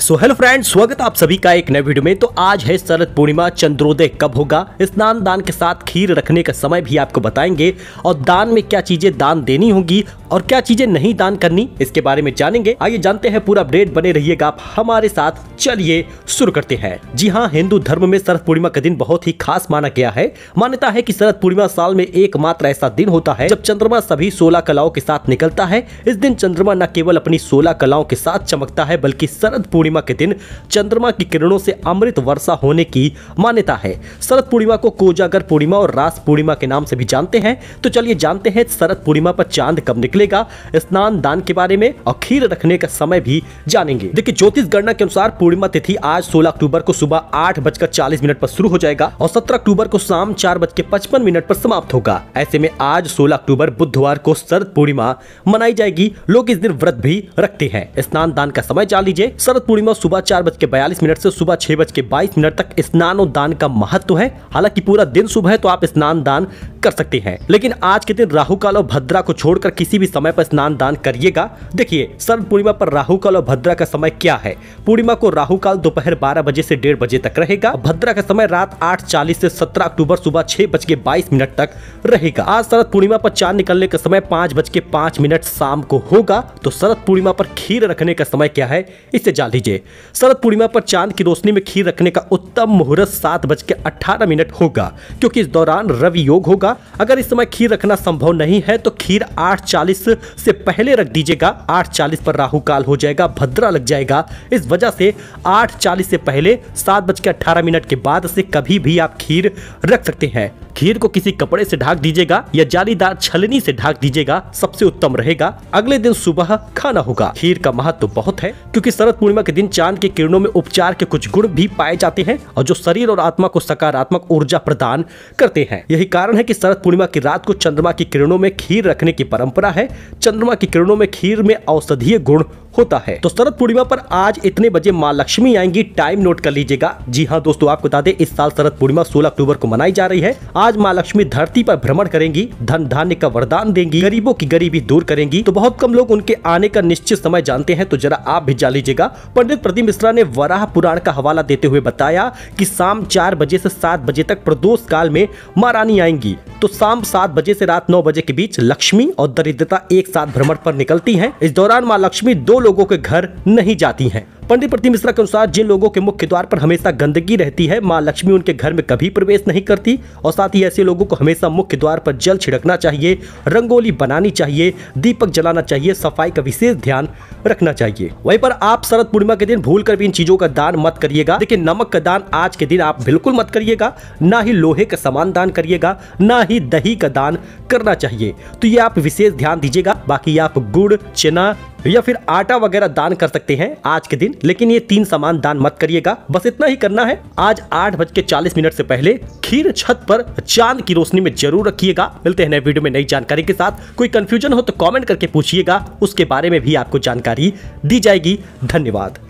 so hello friends स्वागत आप सभी का एक नए वीडियो में तो आज है शरद पूर्णिमा चंद्रोदय कब होगा स्नान दान के साथ खीर रखने का समय भी आपको बताएंगे और दान में क्या चीजें दान देनी होगी और क्या चीजें नहीं दान करनी इसके बारे में जानेंगे आइए जानते हैं पूरा अपडेट बने रहिएगा आप हमारे साथ चलिए शुरू करते हैं जी हाँ हिंदू धर्म में शरद पूर्णिमा का दिन बहुत ही खास माना गया है मान्यता है की शरद पूर्णिमा साल में एकमात्र ऐसा दिन होता है जब चंद्रमा सभी सोलह कलाओं के साथ निकलता है इस दिन चंद्रमा न केवल अपनी सोलह कलाओं के साथ चमकता है बल्कि शरद पूर्णिमा पूर्णिमा के दिन चंद्रमा की किरणों से अमृत वर्षा होने की मान्यता है शरद पूर्णिमा को कोजागर पूर्णिमा और रास पूर्णिमा के नाम से भी जानते हैं तो चलिए जानते हैं शरद पूर्णिमा पर चांद कब निकलेगा स्नान दान के बारे में और खीर रखने का समय भी जानेंगे देखिए ज्योतिष गणना के अनुसार पूर्णिमा तिथि आज सोलह अक्टूबर को सुबह आठ बजकर चालीस मिनट पर शुरू हो जाएगा और सत्रह अक्टूबर को शाम चार बज के पचपन मिनट पर समाप्त होगा ऐसे में आज सोलह अक्टूबर बुधवार को शरद पूर्णिमा मनाई जाएगी लोग इस दिन व्रत भी रखते हैं स्नान दान का समय जान लीजिए शरद पूर्णिमा सुबह चार बज के बयालीस मिनट से सुबह छह बज के बाईस मिनट तक स्नान और दान का महत्व है हालांकि पूरा दिन शुभ है तो आप स्नान दान कर सकते हैं लेकिन आज के दिन राहु काल और भद्रा को छोड़कर किसी भी समय पर स्नान दान करिएगा देखिए सर्व पूर्णिमा पर राहु काल और भद्रा का समय क्या है पूर्णिमा को राहु काल दोपहर बारह बजे से डेढ़ बजे तक रहेगा भद्रा का समय रात आठ चालीस ऐसी सत्रह अक्टूबर सुबह छह बज के बाईस मिनट तक रहेगा आज शरद पूर्णिमा पर चांद निकलने का समय पाँच बज के पाँच मिनट शाम को होगा तो शरद पूर्णिमा पर खीर रखने का समय क्या है इसे जान लीजिए शरद पूर्णिमा पर चांद की रोशनी में खीर रखने का उत्तम मुहूर्त सात बज के अठारह मिनट होगा क्योंकि इस दौरान रवि योग होगा होगा अगर इस समय खीर रखना संभव नहीं है तो खीर 840 से पहले रख दीजिएगा 840 पर राहु काल हो जाएगा भद्रा लग जाएगा इस वजह से 840 से पहले सात बज के मिनट के बाद से कभी भी आप खीर रख सकते हैं खीर को किसी कपड़े से ढाक दीजिएगा या जालीदार छलनी से ढाक दीजिएगा सबसे उत्तम रहेगा अगले दिन सुबह खाना होगा खीर का महत्व तो बहुत है क्योंकि शरद पूर्णिमा के दिन चांद के किरणों में उपचार के कुछ गुण भी पाए जाते हैं और जो शरीर और आत्मा को सकारात्मक ऊर्जा प्रदान करते हैं यही कारण है की शरद पूर्णिमा की रात को चंद्रमा की किरणों में खीर रखने की परंपरा है चंद्रमा की किरणों में खीर में औषधीय गुण होता है तो शरद पूर्णिमा पर आज इतने बजे माँ लक्ष्मी आएंगी टाइम नोट कर लीजिएगा जी हाँ दोस्तों आपको बता दे इस साल शरद पूर्णिमा सोलह अक्टूबर को मनाई जा रही है आज माँ लक्ष्मी धरती पर भ्रमण करेंगी धन धान्य का वरदान देंगी गरीबों की गरीबी दूर करेंगी तो बहुत कम लोग उनके आने का निश्चित समय जानते हैं तो जरा आप भी जा लीजिएगा पंडित प्रदीप मिश्रा ने वराह पुराण का हवाला देते हुए बताया कि शाम चार बजे से सात बजे तक प्रदोष काल में महारानी आएंगी तो शाम सात बजे से रात नौ बजे के बीच लक्ष्मी और दरिद्रता एक साथ भ्रमण पर निकलती है इस दौरान माँ लक्ष्मी दो लोगों के घर नहीं जाती हैं पंडित प्रति मिश्रा के अनुसार जिन लोगों के मुख्य द्वार पर हमेशा गंदगी रहती है माँ लक्ष्मी उनके घर में कभी प्रवेश नहीं करती और साथ ही ऐसे लोगों को हमेशा मुख्य द्वार पर जल छिड़कना चाहिए रंगोली बनानी चाहिए दीपक जलाना चाहिए सफाई का विशेष ध्यान रखना चाहिए वहीं पर आप शरद पूर्णिमा के दिन भूल कर भी इन चीजों का दान मत करिएगा लेकिन नमक का दान आज के दिन आप बिल्कुल मत करिएगा ना ही लोहे का समान दान करिएगा ना ही दही का दान करना चाहिए तो ये आप विशेष ध्यान दीजिएगा बाकी आप गुड़ चना या फिर आटा वगैरह दान कर सकते हैं आज के दिन दिन लेकिन ये तीन सामान दान मत करिएगा बस इतना ही करना है आज आठ बज के चालीस मिनट से पहले खीर छत पर चांद की रोशनी में जरूर रखिएगा मिलते हैं नए वीडियो में नई जानकारी के साथ कोई कंफ्यूजन हो तो कॉमेंट करके पूछिएगा उसके बारे में भी आपको जानकारी दी जाएगी धन्यवाद